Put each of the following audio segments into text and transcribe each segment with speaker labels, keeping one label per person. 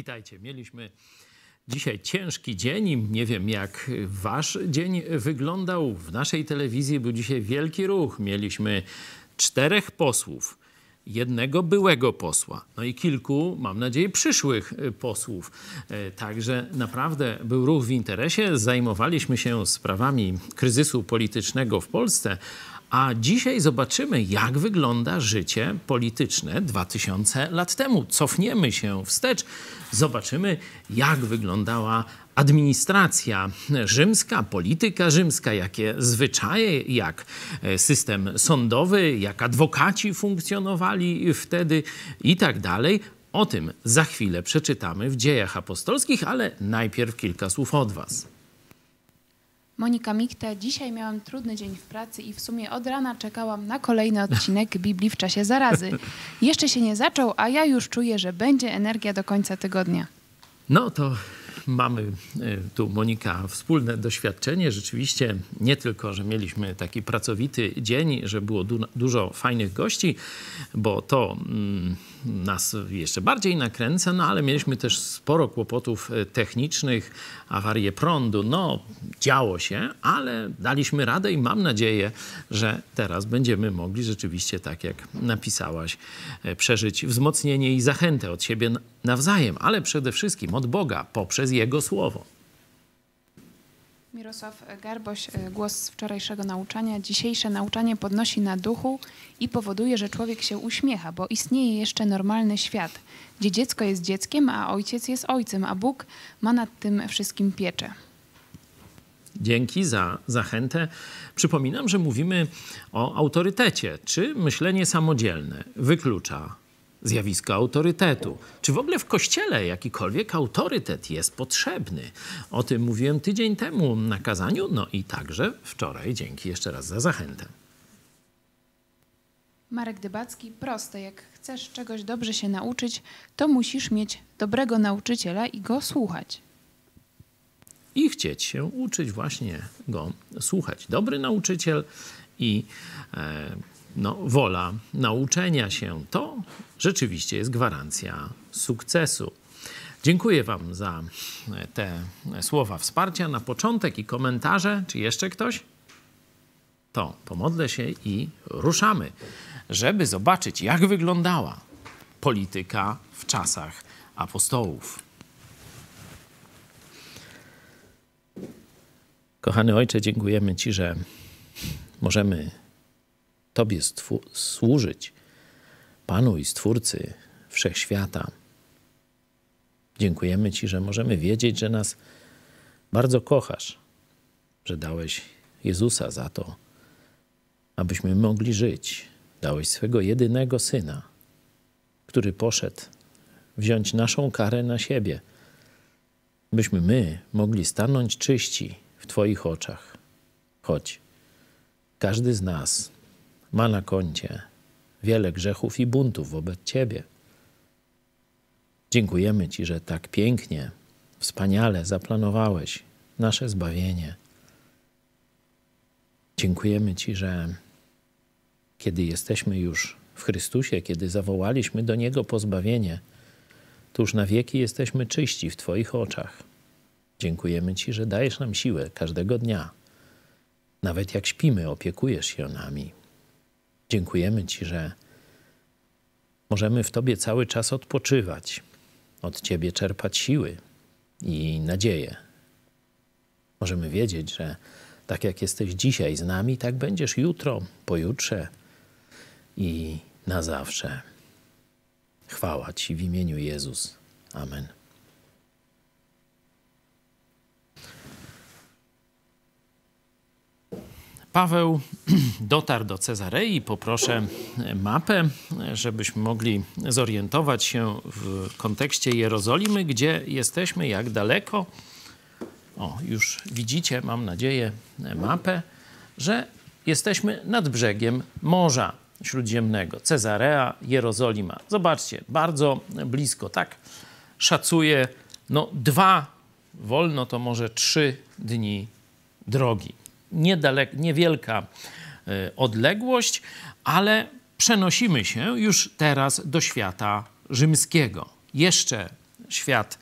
Speaker 1: Witajcie. Mieliśmy dzisiaj ciężki dzień. Nie wiem, jak wasz dzień wyglądał. W naszej telewizji był dzisiaj wielki ruch. Mieliśmy czterech posłów, jednego byłego posła, no i kilku, mam nadzieję, przyszłych posłów. E, także naprawdę był ruch w interesie. Zajmowaliśmy się sprawami kryzysu politycznego w Polsce, a dzisiaj zobaczymy, jak wygląda życie polityczne 2000 lat temu. Cofniemy się wstecz, zobaczymy, jak wyglądała administracja rzymska, polityka rzymska, jakie zwyczaje, jak e, system sądowy, jak adwokaci funkcjonowali wtedy i tak dalej. O tym za chwilę przeczytamy w dziejach apostolskich, ale najpierw kilka słów od Was.
Speaker 2: Monika Mikte. Dzisiaj miałam trudny dzień w pracy i w sumie od rana czekałam na kolejny odcinek Biblii w czasie zarazy. Jeszcze się nie zaczął, a ja już czuję, że będzie energia do końca tygodnia.
Speaker 1: No to mamy y, tu Monika wspólne doświadczenie. Rzeczywiście nie tylko, że mieliśmy taki pracowity dzień, że było du dużo fajnych gości, bo to mm, nas jeszcze bardziej nakręca, no ale mieliśmy też sporo kłopotów y, technicznych, awarie prądu. No, działo się, ale daliśmy radę i mam nadzieję, że teraz będziemy mogli rzeczywiście, tak jak napisałaś, y, przeżyć wzmocnienie i zachętę od siebie nawzajem, ale przede wszystkim od Boga poprzez przez Jego Słowo.
Speaker 2: Mirosław Garboś, e, głos z wczorajszego nauczania. Dzisiejsze nauczanie podnosi na duchu i powoduje, że człowiek się uśmiecha, bo istnieje jeszcze normalny świat, gdzie dziecko jest dzieckiem, a ojciec jest ojcem, a Bóg ma nad tym wszystkim pieczę.
Speaker 1: Dzięki za zachętę. Przypominam, że mówimy o autorytecie. Czy myślenie samodzielne wyklucza zjawisko autorytetu. Czy w ogóle w kościele jakikolwiek autorytet jest potrzebny? O tym mówiłem tydzień temu na kazaniu, no i także wczoraj. Dzięki jeszcze raz za zachętę.
Speaker 2: Marek Dybacki, proste, jak chcesz czegoś dobrze się nauczyć, to musisz mieć dobrego nauczyciela i go słuchać.
Speaker 1: I chcieć się uczyć, właśnie go słuchać. Dobry nauczyciel i. E, no, wola nauczenia się, to rzeczywiście jest gwarancja sukcesu. Dziękuję Wam za e, te e, słowa wsparcia na początek i komentarze. Czy jeszcze ktoś? To pomodlę się i ruszamy, żeby zobaczyć, jak wyglądała polityka w czasach apostołów. Kochany Ojcze, dziękujemy Ci, że możemy Tobie służyć, Panu i Stwórcy Wszechświata. Dziękujemy Ci, że możemy wiedzieć, że nas bardzo kochasz, że dałeś Jezusa za to, abyśmy mogli żyć. Dałeś swego jedynego syna, który poszedł wziąć naszą karę na siebie, byśmy my mogli stanąć czyści w Twoich oczach. Chodź, każdy z nas ma na koncie wiele grzechów i buntów wobec Ciebie. Dziękujemy Ci, że tak pięknie, wspaniale zaplanowałeś nasze zbawienie. Dziękujemy Ci, że kiedy jesteśmy już w Chrystusie, kiedy zawołaliśmy do Niego pozbawienie, to już na wieki jesteśmy czyści w Twoich oczach. Dziękujemy Ci, że dajesz nam siłę każdego dnia. Nawet jak śpimy, opiekujesz się nami. Dziękujemy Ci, że możemy w Tobie cały czas odpoczywać, od Ciebie czerpać siły i nadzieję. Możemy wiedzieć, że tak jak jesteś dzisiaj z nami, tak będziesz jutro, pojutrze i na zawsze. Chwała Ci w imieniu Jezus. Amen. Paweł dotarł do Cezarei. Poproszę mapę, żebyśmy mogli zorientować się w kontekście Jerozolimy, gdzie jesteśmy, jak daleko. O, już widzicie, mam nadzieję, mapę, że jesteśmy nad brzegiem Morza Śródziemnego. Cezarea, Jerozolima. Zobaczcie, bardzo blisko, tak? Szacuję, no dwa, wolno to może trzy dni drogi niedalek, niewielka e, odległość, ale przenosimy się już teraz do świata rzymskiego. Jeszcze świat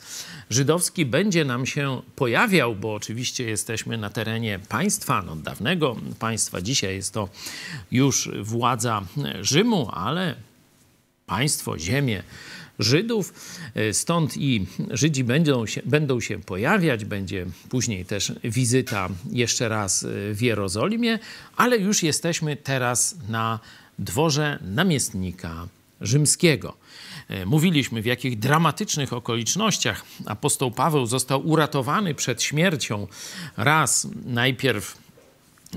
Speaker 1: żydowski będzie nam się pojawiał, bo oczywiście jesteśmy na terenie państwa, no dawnego państwa, dzisiaj jest to już władza Rzymu, ale państwo, ziemię Żydów. E, stąd i Żydzi będą się, będą się pojawiać, będzie później też wizyta jeszcze raz e, w Jerozolimie, ale już jesteśmy teraz na dworze namiestnika rzymskiego. E, mówiliśmy, w jakich dramatycznych okolicznościach apostoł Paweł został uratowany przed śmiercią. Raz najpierw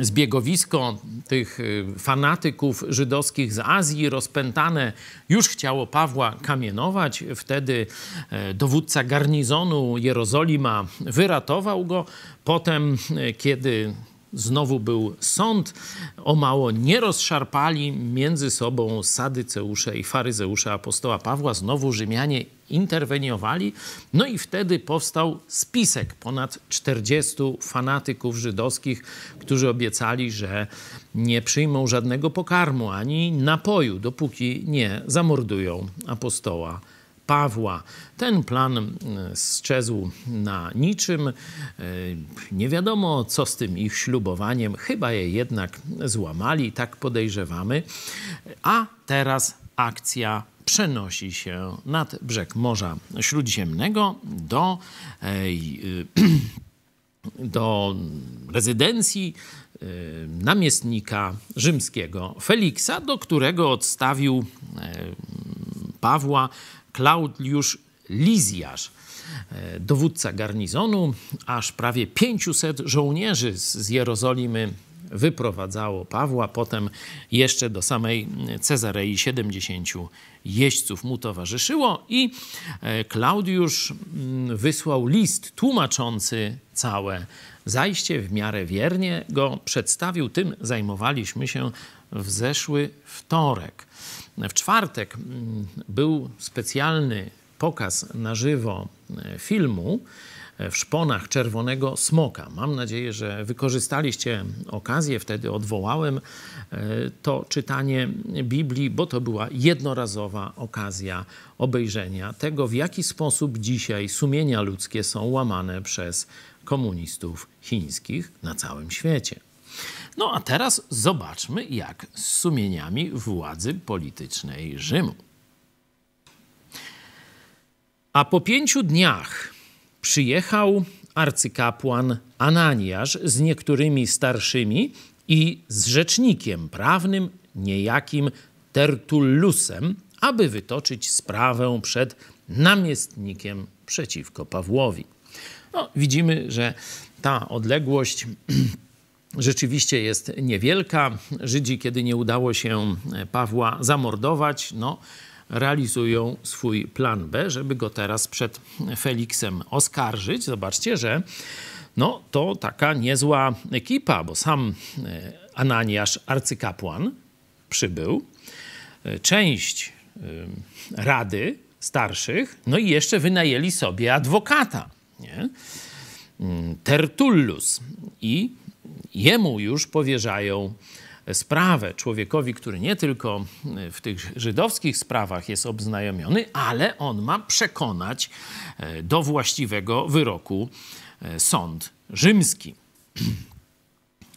Speaker 1: zbiegowisko tych y, fanatyków żydowskich z Azji rozpętane już chciało Pawła kamienować. Wtedy e, dowódca garnizonu Jerozolima wyratował go. Potem, e, kiedy Znowu był sąd. O mało nie rozszarpali między sobą sadyceusze i faryzeusze apostoła Pawła. Znowu Rzymianie interweniowali. No i wtedy powstał spisek ponad 40 fanatyków żydowskich, którzy obiecali, że nie przyjmą żadnego pokarmu ani napoju, dopóki nie zamordują apostoła Pawła. Ten plan mm, strzezł na niczym. E, nie wiadomo, co z tym ich ślubowaniem. Chyba je jednak złamali, tak podejrzewamy. A teraz akcja przenosi się nad brzeg Morza Śródziemnego do, e, e, do rezydencji namiestnika rzymskiego Feliksa, do którego odstawił Pawła Klaudiusz Lizjasz, e, dowódca garnizonu, aż prawie 500 żołnierzy z Jerozolimy wyprowadzało Pawła, potem jeszcze do samej Cezarei 70 jeźdźców mu towarzyszyło i e, Klaudiusz mm, wysłał list tłumaczący całe zajście, w miarę wiernie go przedstawił. Tym zajmowaliśmy się w zeszły wtorek. W czwartek mm, był specjalny pokaz na żywo e, filmu e, w szponach Czerwonego Smoka. Mam nadzieję, że wykorzystaliście okazję, wtedy odwołałem e, to czytanie Biblii, bo to była jednorazowa okazja obejrzenia tego, w jaki sposób dzisiaj sumienia ludzkie są łamane przez komunistów chińskich na całym świecie. No a teraz zobaczmy, jak z sumieniami władzy politycznej Rzymu. A po pięciu dniach przyjechał arcykapłan Ananiasz z niektórymi starszymi i z rzecznikiem prawnym, niejakim Tertullusem, aby wytoczyć sprawę przed namiestnikiem przeciwko Pawłowi. No, widzimy, że ta odległość rzeczywiście jest niewielka. Żydzi, kiedy nie udało się e, Pawła zamordować, no, realizują swój plan B, żeby go teraz przed Feliksem oskarżyć. Zobaczcie, że no, to taka niezła ekipa, bo sam e, Ananiasz, arcykapłan, przybył, e, część rady starszych, no i jeszcze wynajęli sobie adwokata, nie? Mm, Tertullus i jemu już powierzają sprawę. Człowiekowi, który nie tylko w tych żydowskich sprawach jest obznajomiony, ale on ma przekonać e, do właściwego wyroku e, sąd rzymski.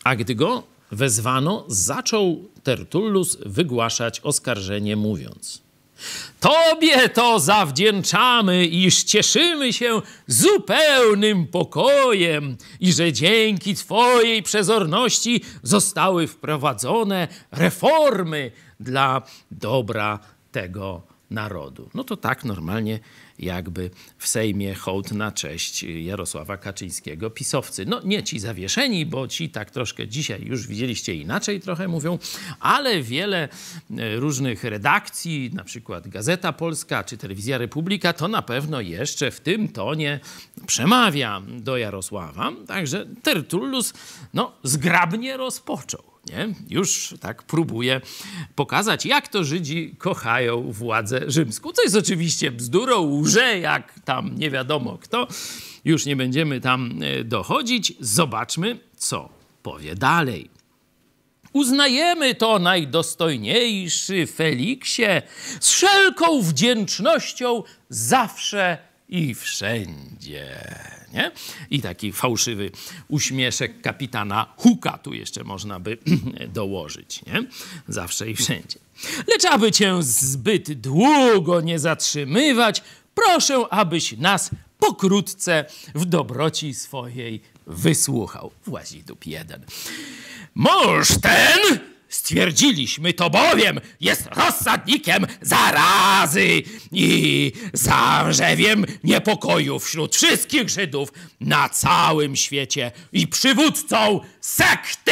Speaker 1: A gdy go wezwano, zaczął Tertullus wygłaszać oskarżenie, mówiąc: Tobie to zawdzięczamy, iż cieszymy się zupełnym pokojem i że dzięki Twojej przezorności zostały wprowadzone reformy dla dobra tego narodu. No to tak normalnie jakby w Sejmie hołd na cześć Jarosława Kaczyńskiego pisowcy. No nie ci zawieszeni, bo ci tak troszkę dzisiaj już widzieliście inaczej trochę mówią, ale wiele e, różnych redakcji, na przykład Gazeta Polska czy Telewizja Republika, to na pewno jeszcze w tym tonie przemawia do Jarosława. Także Tertullus no, zgrabnie rozpoczął nie? Już tak próbuje pokazać, jak to Żydzi kochają władzę rzymską, co jest oczywiście bzdurą, że jak tam nie wiadomo kto. Już nie będziemy tam e, dochodzić. Zobaczmy, co powie dalej. Uznajemy to najdostojniejszy Feliksie z wszelką wdzięcznością zawsze i wszędzie. Nie? I taki fałszywy uśmieszek kapitana Huka tu jeszcze można by dołożyć. Nie? Zawsze i wszędzie. Lecz aby cię zbyt długo nie zatrzymywać, proszę, abyś nas pokrótce w dobroci swojej wysłuchał. Włazi dup jeden. Mąż ten Stwierdziliśmy to bowiem jest rozsadnikiem zarazy i zarzewiem niepokoju wśród wszystkich Żydów na całym świecie i przywódcą sekty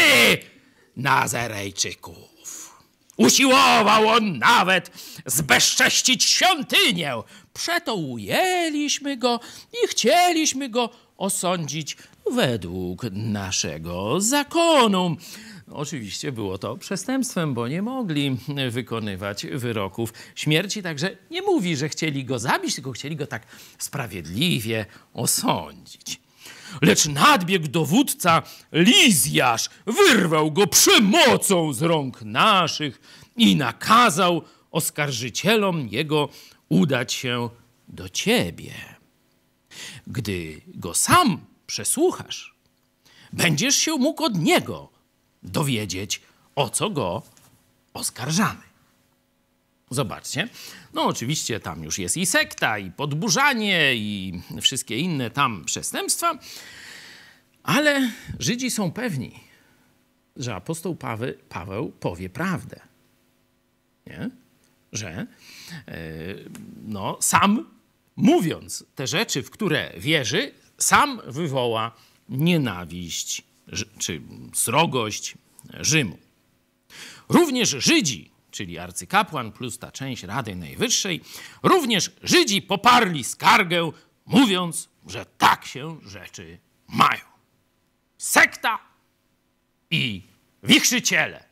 Speaker 1: Nazarejczyków. Usiłował on nawet zbezcześcić świątynię. Przeto ujęliśmy go i chcieliśmy go osądzić według naszego zakonu. Oczywiście było to przestępstwem, bo nie mogli wykonywać wyroków śmierci, także nie mówi, że chcieli go zabić, tylko chcieli go tak sprawiedliwie osądzić. Lecz nadbiegł dowódca Lizjasz, wyrwał go przemocą z rąk naszych i nakazał oskarżycielom jego udać się do ciebie. Gdy go sam przesłuchasz, będziesz się mógł od niego dowiedzieć, o co go oskarżamy. Zobaczcie. No, oczywiście tam już jest i sekta, i podburzanie, i wszystkie inne tam przestępstwa, ale Żydzi są pewni, że apostoł Paweł, Paweł powie prawdę. Nie? Że yy, no, sam mówiąc te rzeczy, w które wierzy, sam wywoła nienawiść czy srogość Rzymu. Również Żydzi, czyli arcykapłan plus ta część Rady Najwyższej, również Żydzi poparli skargę, mówiąc, że tak się rzeczy mają. Sekta i wichrzyciele.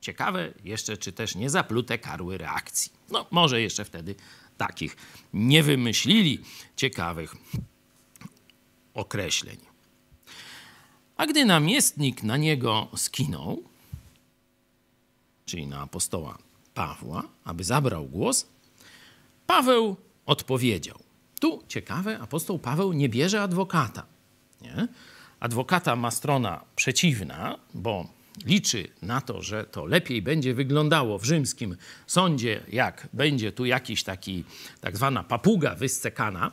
Speaker 1: Ciekawe jeszcze, czy też nie zaplute karły reakcji. No, może jeszcze wtedy takich nie wymyślili ciekawych określeń. A gdy namiestnik na niego skinął, czyli na apostoła Pawła, aby zabrał głos, Paweł odpowiedział. Tu ciekawe, apostoł Paweł nie bierze adwokata. Nie? Adwokata ma strona przeciwna, bo liczy na to, że to lepiej będzie wyglądało w rzymskim sądzie, jak będzie tu jakiś taki tak zwana papuga wyscekana,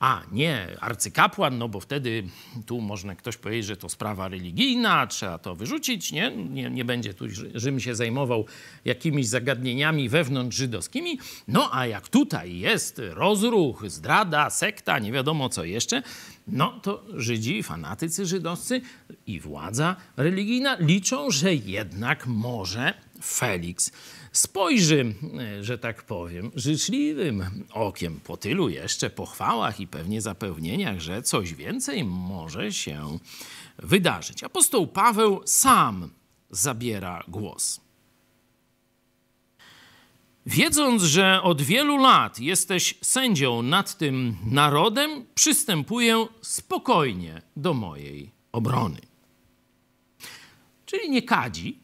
Speaker 1: a nie arcykapłan, no bo wtedy tu można ktoś powiedzieć, że to sprawa religijna, trzeba to wyrzucić, nie? Nie, nie będzie tu Rzym się zajmował jakimiś zagadnieniami wewnątrz żydowskimi, no a jak tutaj jest rozruch, zdrada, sekta, nie wiadomo co jeszcze, no to Żydzi, fanatycy żydowscy i władza religijna liczą, że jednak może Felix spojrzy, e, że tak powiem, życzliwym okiem po tylu jeszcze pochwałach i pewnie zapewnieniach, że coś więcej może się wydarzyć. Apostoł Paweł sam zabiera głos. Wiedząc, że od wielu lat jesteś sędzią nad tym narodem, przystępuję spokojnie do mojej obrony. Czyli nie kadzi,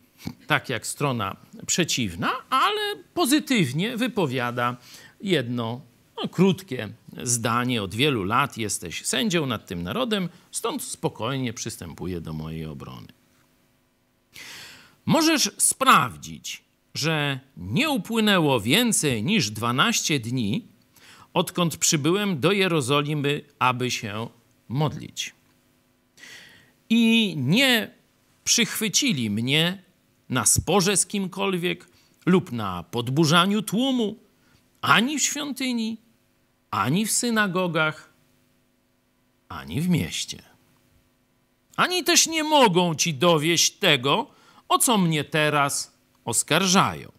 Speaker 1: tak jak strona przeciwna, ale pozytywnie wypowiada jedno no, krótkie zdanie. Od wielu lat jesteś sędzią nad tym narodem, stąd spokojnie przystępuję do mojej obrony. Możesz sprawdzić, że nie upłynęło więcej niż 12 dni, odkąd przybyłem do Jerozolimy, aby się modlić. I nie przychwycili mnie na sporze z kimkolwiek lub na podburzaniu tłumu, ani w świątyni, ani w synagogach, ani w mieście. Ani też nie mogą ci dowieść tego, o co mnie teraz oskarżają.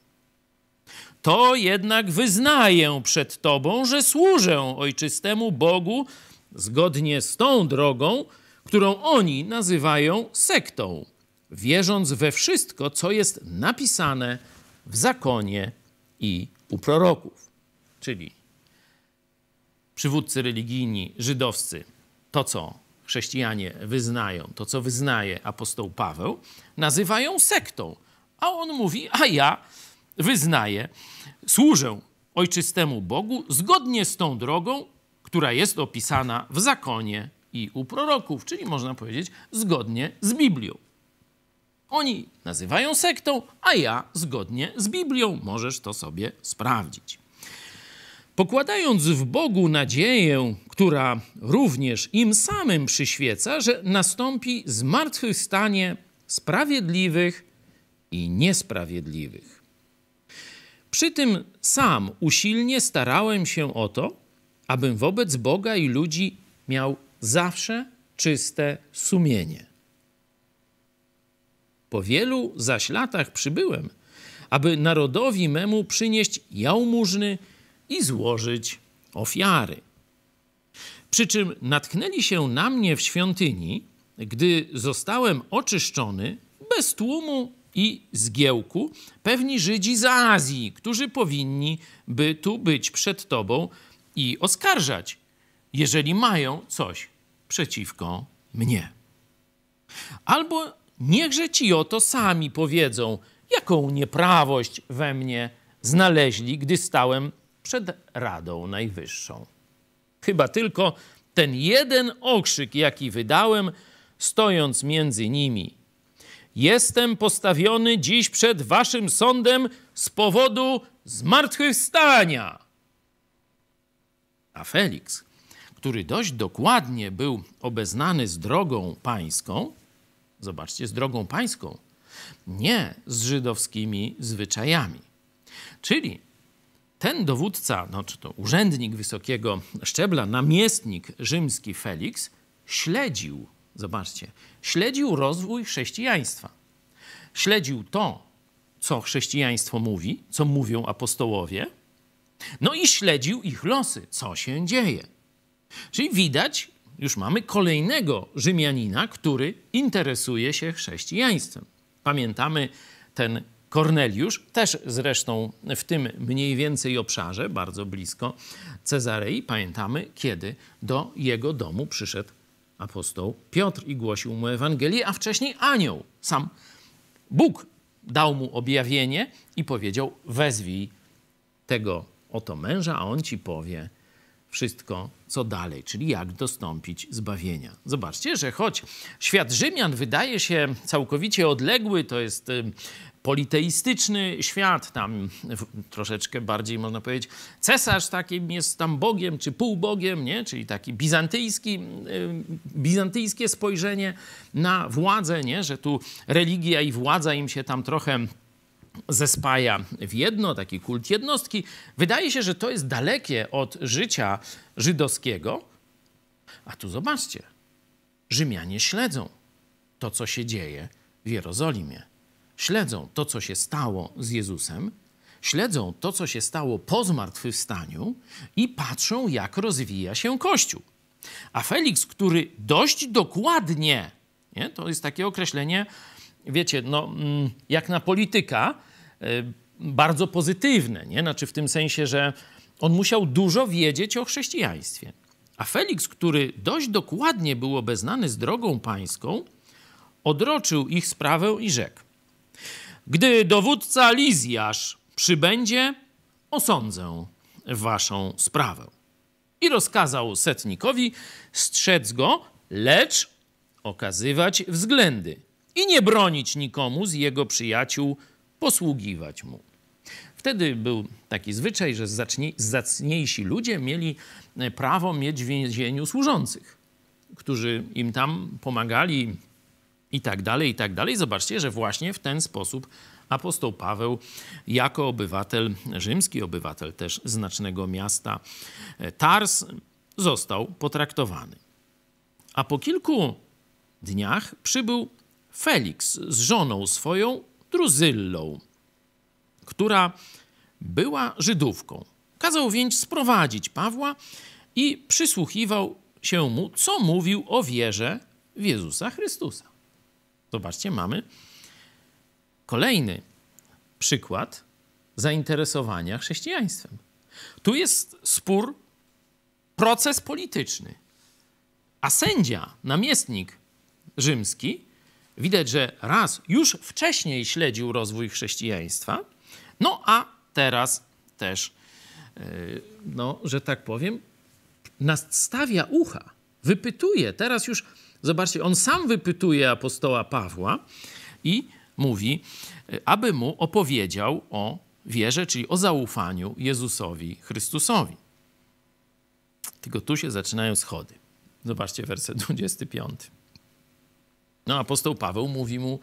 Speaker 1: To jednak wyznaję przed Tobą, że służę ojczystemu Bogu zgodnie z tą drogą, którą oni nazywają sektą, wierząc we wszystko, co jest napisane w zakonie i u proroków. Czyli przywódcy religijni żydowscy, to co chrześcijanie wyznają, to co wyznaje apostoł Paweł, nazywają sektą. A on mówi, a ja wyznaję, służę ojczystemu Bogu zgodnie z tą drogą, która jest opisana w zakonie i u proroków, czyli można powiedzieć zgodnie z Biblią. Oni nazywają sektą, a ja zgodnie z Biblią. Możesz to sobie sprawdzić. Pokładając w Bogu nadzieję, która również im samym przyświeca, że nastąpi zmartwychwstanie sprawiedliwych i niesprawiedliwych. Przy tym sam usilnie starałem się o to, abym wobec Boga i ludzi miał zawsze czyste sumienie. Po wielu zaś latach przybyłem, aby narodowi memu przynieść jałmużny i złożyć ofiary. Przy czym natknęli się na mnie w świątyni, gdy zostałem oczyszczony bez tłumu i zgiełku, pewni Żydzi z Azji, którzy powinni by tu być przed tobą i oskarżać, jeżeli mają coś przeciwko mnie. Albo niechże ci to sami powiedzą, jaką nieprawość we mnie znaleźli, gdy stałem przed Radą Najwyższą. Chyba tylko ten jeden okrzyk, jaki wydałem, stojąc między nimi Jestem postawiony dziś przed waszym sądem z powodu zmartwychwstania. A Felix, który dość dokładnie był obeznany z drogą pańską, zobaczcie, z drogą pańską, nie z żydowskimi zwyczajami. Czyli ten dowódca, no, czy to urzędnik wysokiego szczebla, namiestnik rzymski Felix, śledził Zobaczcie, śledził rozwój chrześcijaństwa. Śledził to, co chrześcijaństwo mówi, co mówią apostołowie, no i śledził ich losy, co się dzieje. Czyli widać, już mamy kolejnego Rzymianina, który interesuje się chrześcijaństwem. Pamiętamy ten Korneliusz, też zresztą w tym mniej więcej obszarze, bardzo blisko Cezarei, pamiętamy, kiedy do jego domu przyszedł apostoł Piotr i głosił mu Ewangelię, a wcześniej anioł, sam Bóg dał mu objawienie i powiedział: Wezwij tego oto męża, a on ci powie, wszystko, co dalej, czyli jak dostąpić zbawienia. Zobaczcie, że choć świat Rzymian wydaje się całkowicie odległy, to jest y, politeistyczny świat, tam troszeczkę bardziej można powiedzieć, cesarz takim jest tam bogiem czy półbogiem, nie? czyli taki bizantyjski, y, bizantyjskie spojrzenie na władzę, nie? że tu religia i władza im się tam trochę zespaja w jedno, taki kult jednostki. Wydaje się, że to jest dalekie od życia żydowskiego. A tu zobaczcie, Rzymianie śledzą to, co się dzieje w Jerozolimie. Śledzą to, co się stało z Jezusem, śledzą to, co się stało po zmartwychwstaniu i patrzą, jak rozwija się Kościół. A Felix, który dość dokładnie, nie, to jest takie określenie wiecie, no, mm, jak na polityka, y, bardzo pozytywne, nie? Znaczy w tym sensie, że on musiał dużo wiedzieć o chrześcijaństwie. A Felix, który dość dokładnie był obeznany z drogą pańską, odroczył ich sprawę i rzekł: Gdy dowódca Lizjasz przybędzie, osądzę waszą sprawę. I rozkazał setnikowi strzec go, lecz okazywać względy i nie bronić nikomu z jego przyjaciół, posługiwać mu. Wtedy był taki zwyczaj, że zacniejsi ludzie mieli e, prawo mieć w więzieniu służących, którzy im tam pomagali i tak dalej, i tak dalej. Zobaczcie, że właśnie w ten sposób apostoł Paweł jako obywatel rzymski, obywatel też znacznego miasta e, Tars został potraktowany. A po kilku dniach przybył Felix z żoną swoją, Druzyllą, która była Żydówką. Kazał więc sprowadzić Pawła i przysłuchiwał się mu, co mówił o wierze w Jezusa Chrystusa. Zobaczcie, mamy kolejny przykład zainteresowania chrześcijaństwem. Tu jest spór, proces polityczny. A sędzia, namiestnik rzymski, Widać, że raz już wcześniej śledził rozwój chrześcijaństwa, no a teraz też, e, no, że tak powiem, nastawia ucha, wypytuje. Teraz już, zobaczcie, on sam wypytuje apostoła Pawła i mówi, e, aby mu opowiedział o wierze, czyli o zaufaniu Jezusowi Chrystusowi. Tylko tu się zaczynają schody. Zobaczcie werset 25. No, apostoł Paweł mówi mu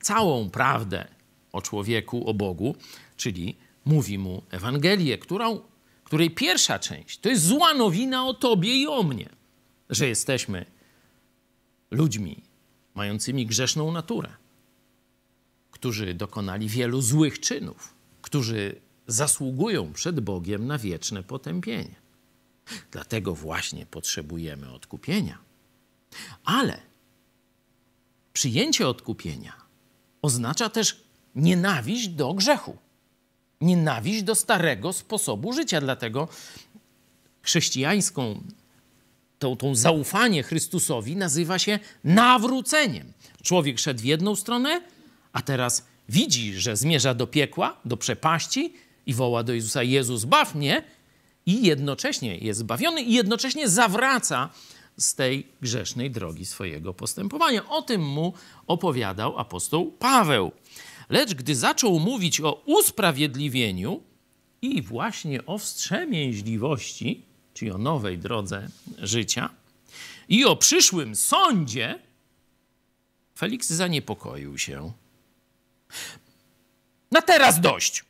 Speaker 1: całą prawdę o człowieku, o Bogu, czyli mówi mu Ewangelię, którą, której pierwsza część to jest zła nowina o tobie i o mnie, że jesteśmy ludźmi mającymi grzeszną naturę, którzy dokonali wielu złych czynów, którzy zasługują przed Bogiem na wieczne potępienie. Dlatego właśnie potrzebujemy odkupienia. Ale przyjęcie odkupienia oznacza też nienawiść do grzechu, nienawiść do starego sposobu życia. Dlatego chrześcijańską, tą, tą zaufanie Chrystusowi nazywa się nawróceniem. Człowiek szedł w jedną stronę, a teraz widzi, że zmierza do piekła, do przepaści i woła do Jezusa: Jezus, baw mnie! I jednocześnie jest zbawiony, i jednocześnie zawraca z tej grzesznej drogi swojego postępowania. O tym mu opowiadał apostoł Paweł. Lecz gdy zaczął mówić o usprawiedliwieniu i właśnie o wstrzemięźliwości, czyli o nowej drodze życia, i o przyszłym sądzie, Felix zaniepokoił się. Na teraz dość.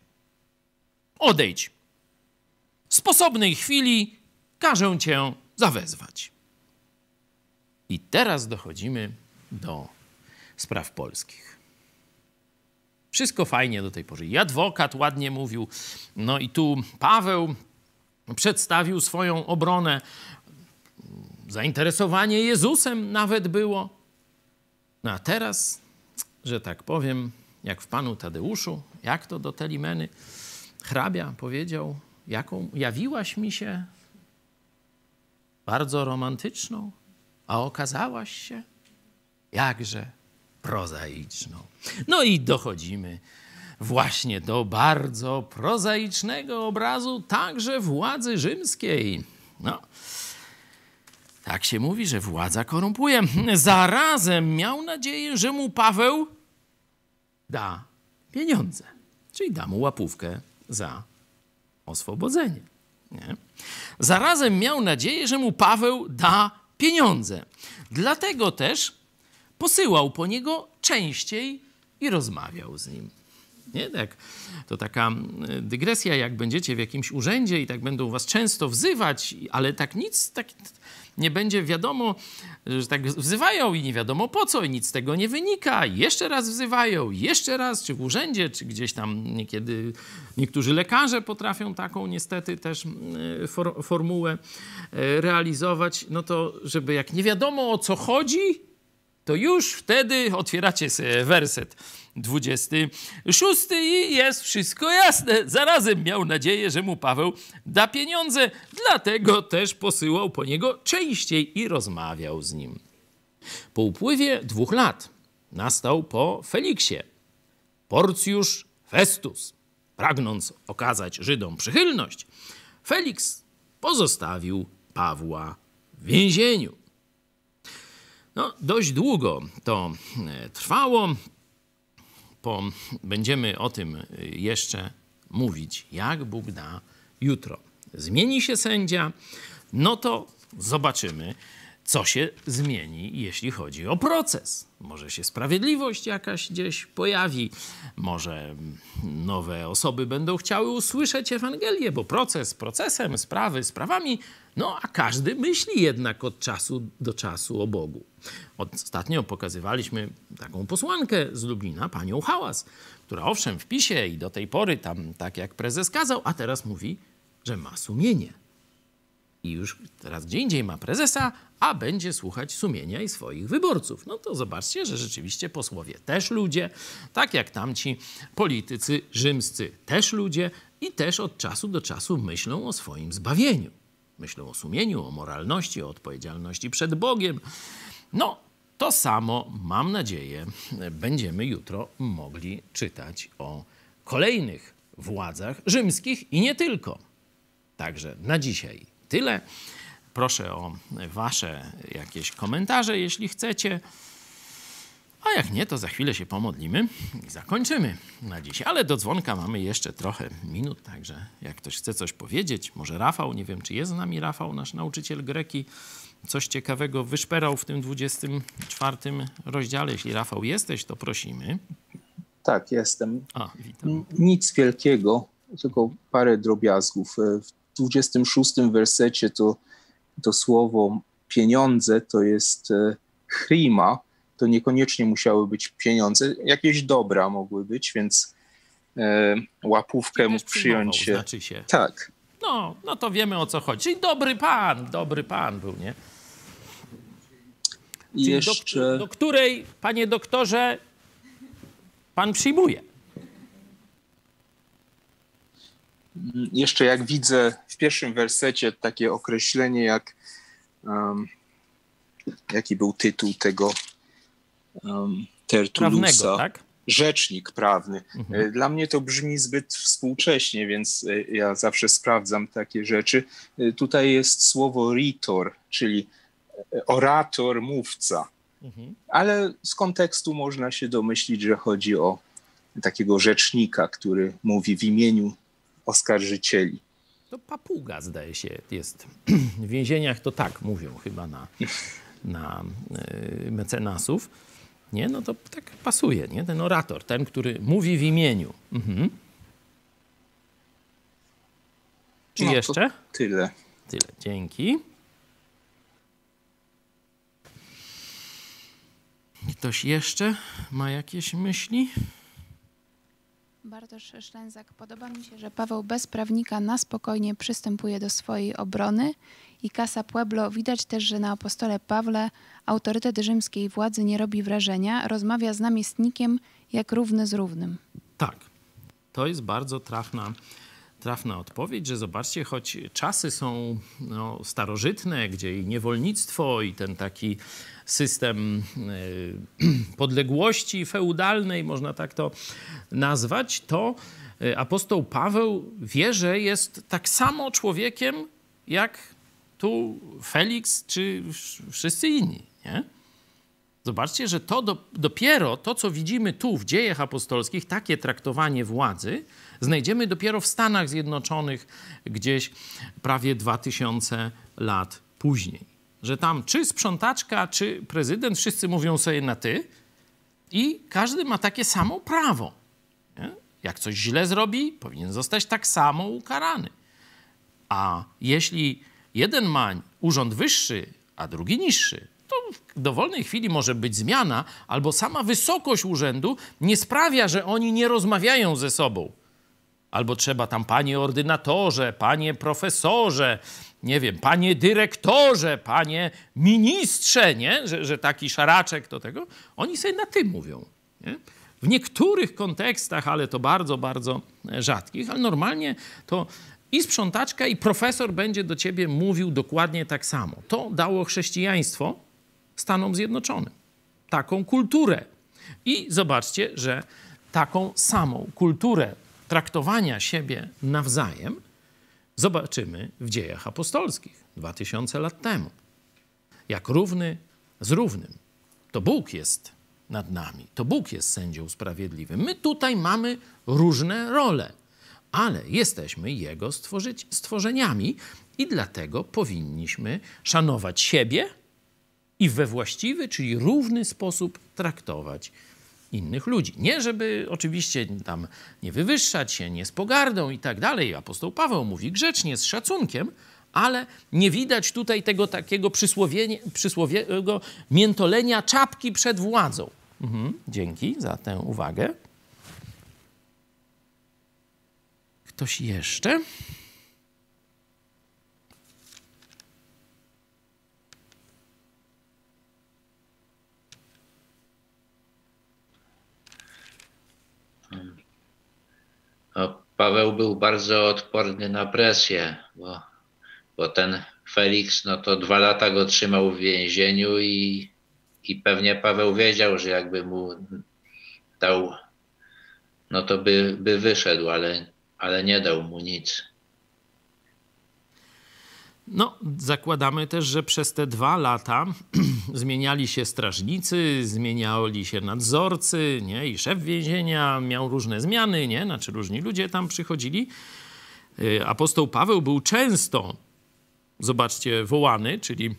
Speaker 1: Odejdź. W sposobnej chwili każę cię zawezwać. I teraz dochodzimy do spraw polskich. Wszystko fajnie do tej pory. I adwokat ładnie mówił. No i tu Paweł przedstawił swoją obronę. Zainteresowanie Jezusem nawet było. No a teraz, że tak powiem, jak w panu Tadeuszu, jak to do Telimeny, hrabia powiedział, jaką jawiłaś mi się bardzo romantyczną, a okazałaś się jakże prozaiczną. No i dochodzimy właśnie do bardzo prozaicznego obrazu także władzy rzymskiej. No. Tak się mówi, że władza korumpuje. Zarazem miał nadzieję, że mu Paweł da pieniądze, czyli da mu łapówkę za oswobodzenie. Nie? Zarazem miał nadzieję, że mu Paweł da pieniądze. Dlatego też posyłał po niego częściej i rozmawiał z nim. Nie? Tak, to taka mm, dygresja, jak będziecie w jakimś urzędzie i tak będą was często wzywać, ale tak nic tak nie będzie wiadomo, że tak wzywają i nie wiadomo po co i nic z tego nie wynika. Jeszcze raz wzywają, jeszcze raz, czy w urzędzie, czy gdzieś tam niekiedy niektórzy lekarze potrafią taką niestety też mm, for, formułę e, realizować, no to żeby jak nie wiadomo o co chodzi, to już wtedy otwieracie sobie werset 26 i jest wszystko jasne. Zarazem miał nadzieję, że mu Paweł da pieniądze, dlatego też posyłał po niego częściej i rozmawiał z nim. Po upływie dwóch lat nastał po Feliksie Porcjusz Festus. Pragnąc okazać Żydom przychylność, Feliks pozostawił Pawła w więzieniu. No, dość długo to e, trwało. Po, będziemy o tym e, jeszcze mówić, jak Bóg da jutro. Zmieni się sędzia, no to zobaczymy co się zmieni, jeśli chodzi o proces. Może się sprawiedliwość jakaś gdzieś pojawi, może mm, nowe osoby będą chciały usłyszeć Ewangelię, bo proces procesem, sprawy sprawami, no a każdy myśli jednak od czasu do czasu o Bogu. Ostatnio pokazywaliśmy taką posłankę z Lublina, panią Hałas, która owszem w PiSie i do tej pory tam tak jak prezes kazał, a teraz mówi, że ma sumienie i już teraz gdzie indziej ma prezesa, a będzie słuchać sumienia i swoich wyborców. No to zobaczcie, że rzeczywiście posłowie też ludzie, tak jak tamci politycy rzymscy też ludzie i też od czasu do czasu myślą o swoim zbawieniu. Myślą o sumieniu, o moralności, o odpowiedzialności przed Bogiem. No, to samo, mam nadzieję, będziemy jutro mogli czytać o kolejnych władzach rzymskich i nie tylko. Także na dzisiaj tyle. Proszę o wasze jakieś komentarze, jeśli chcecie. A jak nie, to za chwilę się pomodlimy i zakończymy na dziś. Ale do dzwonka mamy jeszcze trochę minut, także jak ktoś chce coś powiedzieć, może Rafał, nie wiem czy jest z nami Rafał, nasz nauczyciel greki, coś ciekawego wyszperał w tym 24 rozdziale. Jeśli Rafał jesteś, to prosimy.
Speaker 3: Tak, jestem. A, witam. Nic wielkiego, tylko parę drobiazgów. E, w 26 wersecie to, to słowo pieniądze to jest e, chrima, to niekoniecznie musiały być pieniądze, jakieś dobra mogły być, więc e, łapówkę mógł przyjąć. E, znaczy się. Tak.
Speaker 1: No, no to wiemy o co chodzi. Czyli dobry pan, dobry pan był, nie?
Speaker 3: Czyli jeszcze... Do, do której, panie doktorze, pan przyjmuje? jeszcze jak widzę w pierwszym wersecie takie określenie jak um, jaki był tytuł tego um, Tertulusa? Tak? Rzecznik prawny. Mhm. E, dla mnie to brzmi zbyt współcześnie, więc e, ja zawsze sprawdzam takie rzeczy. E, tutaj jest słowo ritor, czyli orator, mówca. Mhm. Ale z kontekstu można się domyślić, że chodzi o takiego rzecznika, który mówi w imieniu oskarżycieli. To papuga, zdaje się, jest.
Speaker 1: W więzieniach to tak mówią chyba na, na e, mecenasów. Nie, no to tak pasuje, nie? Ten orator, ten, który mówi w imieniu.
Speaker 3: Mhm. Czy no jeszcze? Tyle. Tyle,
Speaker 1: dzięki. Ktoś jeszcze ma jakieś myśli?
Speaker 2: Bartosz Szlęzak, podoba mi się, że Paweł bez prawnika na spokojnie przystępuje do swojej obrony i Casa Pueblo widać też, że na apostole Pawle autorytet rzymskiej władzy nie robi wrażenia, rozmawia z namiestnikiem jak równy z równym.
Speaker 1: Tak, to jest bardzo trafna, trafna odpowiedź, że zobaczcie, choć czasy są no, starożytne, gdzie i niewolnictwo i ten taki system e, podległości feudalnej, można tak to nazwać, to e, apostoł Paweł wie, że jest tak samo człowiekiem jak tu Felix czy wszyscy inni. Nie? Zobaczcie, że to do, dopiero to, co widzimy tu w dziejach apostolskich, takie traktowanie władzy, znajdziemy dopiero w Stanach Zjednoczonych gdzieś prawie 2000 lat później że tam czy sprzątaczka, czy prezydent, wszyscy mówią sobie na ty i każdy ma takie samo prawo. Nie? Jak coś źle zrobi, powinien zostać tak samo ukarany. A jeśli jeden ma urząd wyższy, a drugi niższy, to w dowolnej chwili może być zmiana, albo sama wysokość urzędu nie sprawia, że oni nie rozmawiają ze sobą albo trzeba tam panie ordynatorze, panie profesorze, nie wiem, panie dyrektorze, panie ministrze, nie? Że, że taki szaraczek do tego. Oni sobie na tym mówią. Nie? W niektórych kontekstach, ale to bardzo, bardzo rzadkich, ale normalnie to i sprzątaczka, i profesor będzie do ciebie mówił dokładnie tak samo. To dało chrześcijaństwo Stanom Zjednoczonym. Taką kulturę. I zobaczcie, że taką samą kulturę traktowania siebie nawzajem zobaczymy w dziejach apostolskich 2000 lat temu. Jak równy z równym. To Bóg jest nad nami, to Bóg jest sędzią sprawiedliwym. My tutaj mamy różne role, ale jesteśmy Jego stworzyć, stworzeniami i dlatego powinniśmy szanować siebie i we właściwy, czyli równy sposób traktować innych ludzi. Nie, żeby oczywiście tam nie wywyższać się, nie z pogardą i tak dalej. Apostoł Paweł mówi grzecznie, z szacunkiem, ale nie widać tutaj tego takiego przysłowiego miętolenia czapki przed władzą. Mhm, dzięki za tę uwagę. Ktoś jeszcze? No, Paweł był bardzo odporny na presję, bo, bo ten Felix, no to dwa lata go trzymał w więzieniu i, i pewnie Paweł wiedział, że jakby mu dał, no to by, by wyszedł, ale, ale nie dał mu nic. No, zakładamy też, że przez te dwa lata zmieniali się strażnicy, zmieniali się nadzorcy, nie? I szef więzienia miał różne zmiany, nie? Znaczy różni ludzie tam przychodzili. Y, apostoł Paweł był często, zobaczcie, wołany, czyli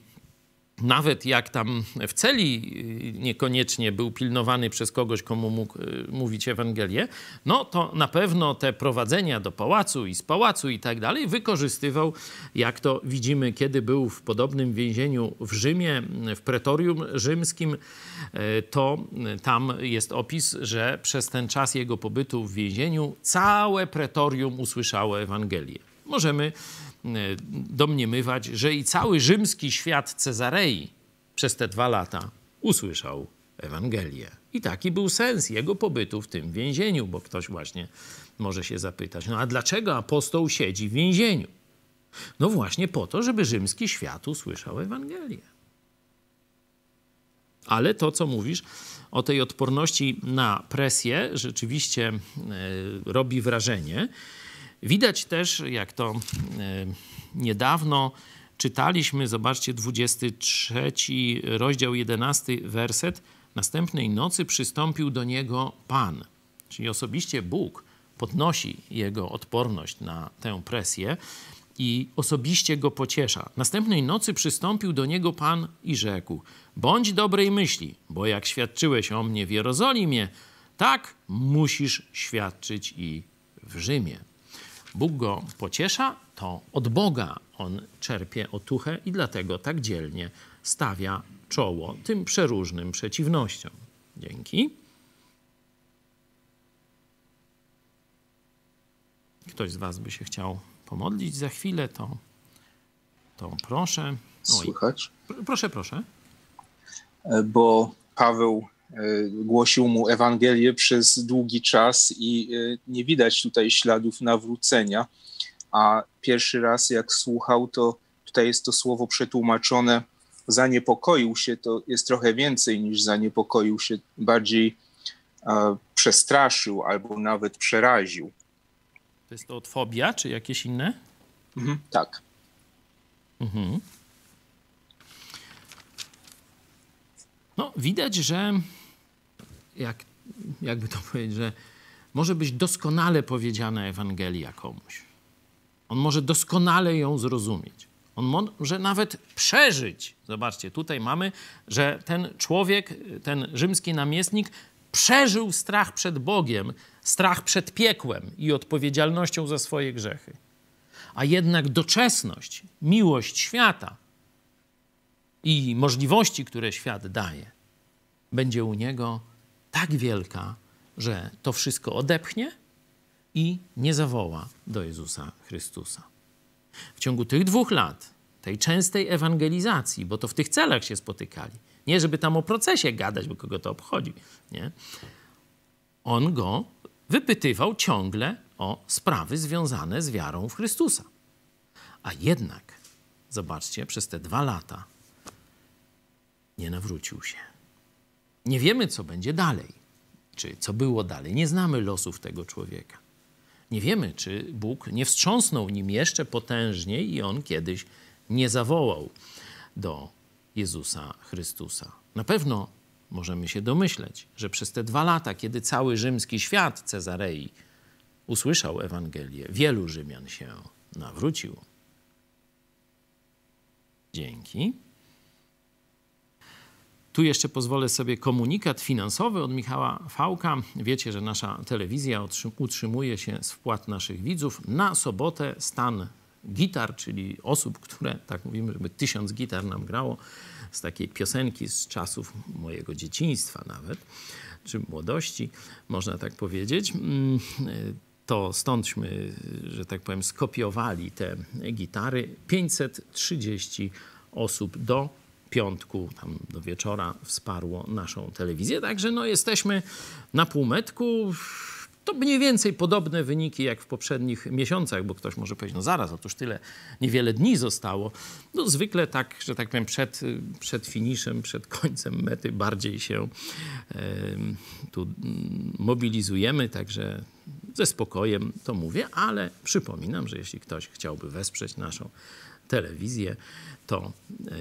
Speaker 1: nawet jak tam w celi y, niekoniecznie był pilnowany przez kogoś, komu mógł y, mówić Ewangelię, no to na pewno te prowadzenia do pałacu i z pałacu i tak dalej wykorzystywał, jak to widzimy, kiedy był w podobnym więzieniu w Rzymie, w pretorium rzymskim, y, to tam jest opis, że przez ten czas jego pobytu w więzieniu całe pretorium usłyszało Ewangelię. Możemy Y, domniemywać, że i cały rzymski świat Cezarei przez te dwa lata usłyszał Ewangelię. I taki był sens jego pobytu w tym więzieniu, bo ktoś właśnie może się zapytać, no a dlaczego apostoł siedzi w więzieniu? No właśnie po to, żeby rzymski świat usłyszał Ewangelię. Ale to, co mówisz o tej odporności na presję, rzeczywiście yy, robi wrażenie. Widać też, jak to e, niedawno czytaliśmy, zobaczcie, 23 rozdział 11, werset. Następnej nocy przystąpił do niego Pan, czyli osobiście Bóg podnosi jego odporność na tę presję i osobiście go pociesza. Następnej nocy przystąpił do niego Pan i rzekł: Bądź dobrej myśli, bo jak świadczyłeś o mnie w Jerozolimie, tak musisz świadczyć i w Rzymie. Bóg go pociesza, to od Boga on czerpie otuchę i dlatego tak dzielnie stawia czoło tym przeróżnym przeciwnościom. Dzięki. Ktoś z Was by się chciał pomodlić za chwilę, to, to proszę. Oj. Słychać? Proszę, proszę.
Speaker 3: E, bo Paweł E, głosił mu Ewangelię przez długi czas i e, nie widać tutaj śladów nawrócenia. A pierwszy raz, jak słuchał, to tutaj jest to słowo przetłumaczone zaniepokoił się, to jest trochę więcej niż zaniepokoił się, bardziej e, przestraszył albo nawet przeraził.
Speaker 1: To jest to od fobia, czy jakieś inne? Mhm, tak. Mhm. No, widać, że jak, jakby to powiedzieć, że może być doskonale powiedziana Ewangelia komuś. On może doskonale ją zrozumieć. On może nawet przeżyć. Zobaczcie, tutaj mamy, że ten człowiek, ten rzymski namiestnik przeżył strach przed Bogiem, strach przed piekłem i odpowiedzialnością za swoje grzechy. A jednak doczesność, miłość świata i możliwości, które świat daje, będzie u niego tak wielka, że to wszystko odepchnie i nie zawoła do Jezusa Chrystusa. W ciągu tych dwóch lat, tej częstej ewangelizacji, bo to w tych celach się spotykali, nie żeby tam o procesie gadać, bo kogo to obchodzi, nie? on go wypytywał ciągle o sprawy związane z wiarą w Chrystusa. A jednak, zobaczcie, przez te dwa lata nie nawrócił się. Nie wiemy, co będzie dalej, czy co było dalej. Nie znamy losów tego człowieka. Nie wiemy, czy Bóg nie wstrząsnął nim jeszcze potężniej i on kiedyś nie zawołał do Jezusa Chrystusa. Na pewno możemy się domyśleć, że przez te dwa lata, kiedy cały rzymski świat Cezarei usłyszał Ewangelię, wielu Rzymian się nawrócił. Dzięki. Tu jeszcze pozwolę sobie komunikat finansowy od Michała Fałka. Wiecie, że nasza telewizja utrzymuje się z wpłat naszych widzów. Na sobotę stan gitar, czyli osób, które, tak mówimy, żeby tysiąc gitar nam grało, z takiej piosenki z czasów mojego dzieciństwa nawet, czy młodości, można tak powiedzieć. Mm, to stądśmy, że tak powiem, skopiowali te gitary. 530 osób do piątku tam do wieczora wsparło naszą telewizję. Także no, jesteśmy na półmetku. To mniej więcej podobne wyniki jak w poprzednich miesiącach, bo ktoś może powiedzieć, no zaraz, otóż tyle, niewiele dni zostało. No zwykle tak, że tak powiem, przed, przed finiszem, przed końcem mety bardziej się y, tu mobilizujemy, także ze spokojem to mówię, ale przypominam, że jeśli ktoś chciałby wesprzeć naszą telewizję, to e,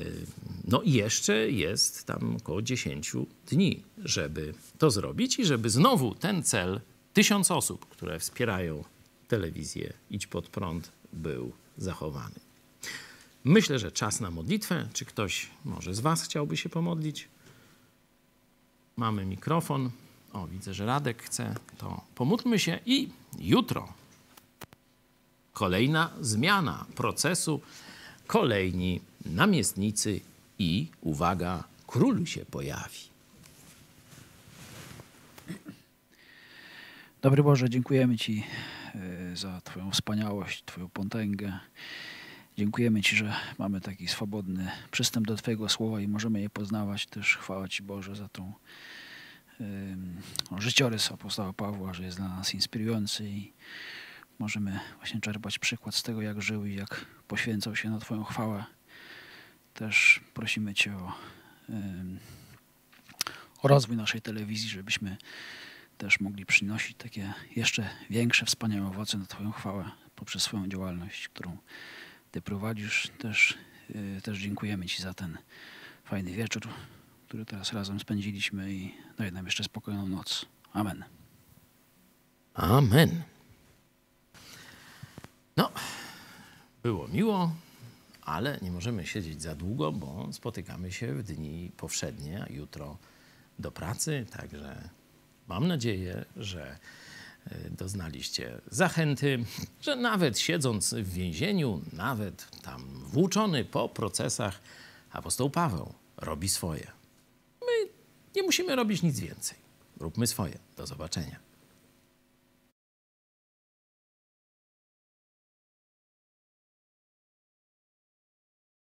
Speaker 1: no i jeszcze jest tam około 10 dni, żeby to zrobić i żeby znowu ten cel tysiąc osób, które wspierają telewizję Idź Pod Prąd był zachowany. Myślę, że czas na modlitwę. Czy ktoś może z Was chciałby się pomodlić? Mamy mikrofon. O, widzę, że Radek chce, to pomódlmy się i jutro kolejna zmiana procesu kolejni namiestnicy i, uwaga, król się pojawi.
Speaker 2: Dobry Boże, dziękujemy Ci e, za Twoją wspaniałość, Twoją potęgę. Dziękujemy Ci, że mamy taki swobodny przystęp do Twojego słowa i możemy je poznawać. Też chwała Ci Boże za tą um, życiorys apostoła Pawła, że jest dla nas inspirujący i możemy właśnie czerpać przykład z tego, jak żył i jak poświęcał się na Twoją chwałę. Też prosimy Cię o, o rozwój naszej telewizji, żebyśmy też mogli przynosić takie jeszcze większe, wspaniałe owoce na Twoją chwałę poprzez swoją działalność, którą Ty prowadzisz. Też, y, też dziękujemy Ci za ten fajny wieczór, który teraz razem spędziliśmy i daj nam jeszcze spokojną noc. Amen.
Speaker 1: Amen. No, było miło, ale nie możemy siedzieć za długo, bo spotykamy się w dni powszednie, a jutro do pracy. Także mam nadzieję, że e, doznaliście zachęty, że nawet siedząc w więzieniu, nawet tam włóczony po procesach, apostoł Paweł robi swoje. My nie musimy robić
Speaker 3: nic więcej. Róbmy swoje. Do zobaczenia.